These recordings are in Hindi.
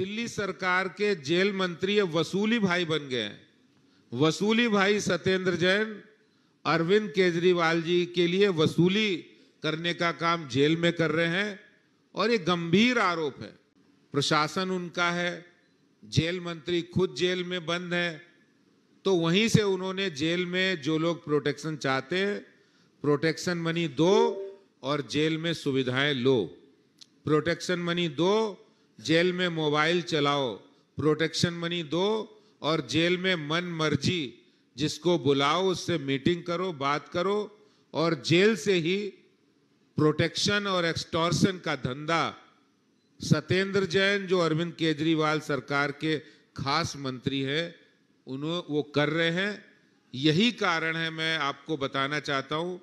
दिल्ली सरकार के जेल मंत्री वसूली भाई बन गए वसूली भाई सत्येंद्र जैन अरविंद केजरीवाल जी के लिए वसूली करने का काम जेल में कर रहे हैं और ये गंभीर आरोप है प्रशासन उनका है जेल मंत्री खुद जेल में बंद है तो वहीं से उन्होंने जेल में जो लोग प्रोटेक्शन चाहते हैं प्रोटेक्शन मनी दो और जेल में सुविधाएं लो प्रोटेक्शन मनी दो जेल में मोबाइल चलाओ प्रोटेक्शन मनी दो और जेल में मन मर्जी जिसको बुलाओ उससे मीटिंग करो बात करो और जेल से ही प्रोटेक्शन और एक्सटॉर्शन का धंधा सत्येंद्र जैन जो अरविंद केजरीवाल सरकार के खास मंत्री हैं उन्हों वो कर रहे हैं यही कारण है मैं आपको बताना चाहता हूँ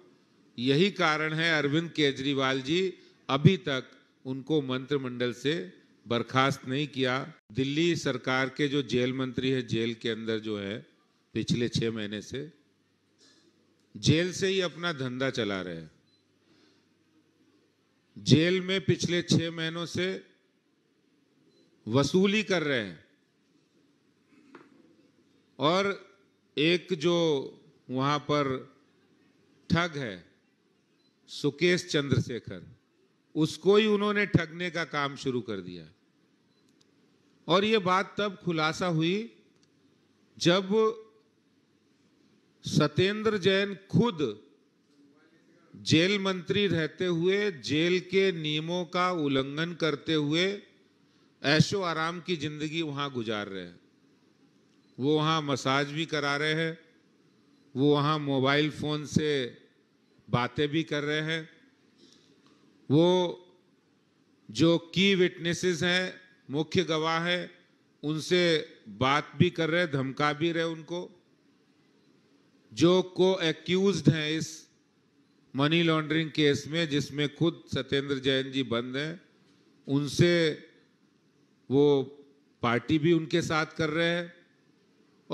यही कारण है अरविंद केजरीवाल जी अभी तक उनको मंत्रिमंडल से बर्खास्त नहीं किया दिल्ली सरकार के जो जेल मंत्री है जेल के अंदर जो है पिछले छह महीने से जेल से ही अपना धंधा चला रहे हैं जेल में पिछले छह महीनों से वसूली कर रहे हैं और एक जो वहां पर ठग है सुकेश चंद्रशेखर उसको ही उन्होंने ठगने का काम शुरू कर दिया और ये बात तब खुलासा हुई जब सत्येंद्र जैन खुद जेल मंत्री रहते हुए जेल के नियमों का उल्लंघन करते हुए ऐशो आराम की जिंदगी वहाँ गुजार रहे हैं वो वहाँ मसाज भी करा रहे हैं वो वहाँ मोबाइल फ़ोन से बातें भी कर रहे हैं वो जो की विटनेसेस हैं मुख्य गवाह है उनसे बात भी कर रहे धमका भी रहे उनको जो को एक्यूज हैं इस मनी लॉन्ड्रिंग केस में जिसमें खुद सत्येंद्र जैन जी बंद हैं उनसे वो पार्टी भी उनके साथ कर रहे हैं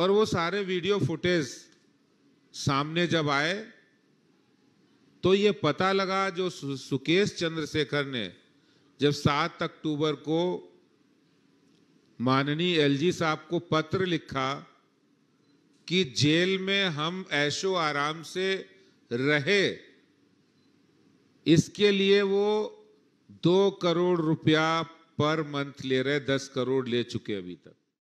और वो सारे वीडियो फुटेज सामने जब आए तो ये पता लगा जो सुकेश चंद्रशेखर ने जब 7 अक्टूबर को माननीय एलजी साहब को पत्र लिखा कि जेल में हम ऐशो आराम से रहे इसके लिए वो दो करोड़ रुपया पर मंथ ले रहे दस करोड़ ले चुके अभी तक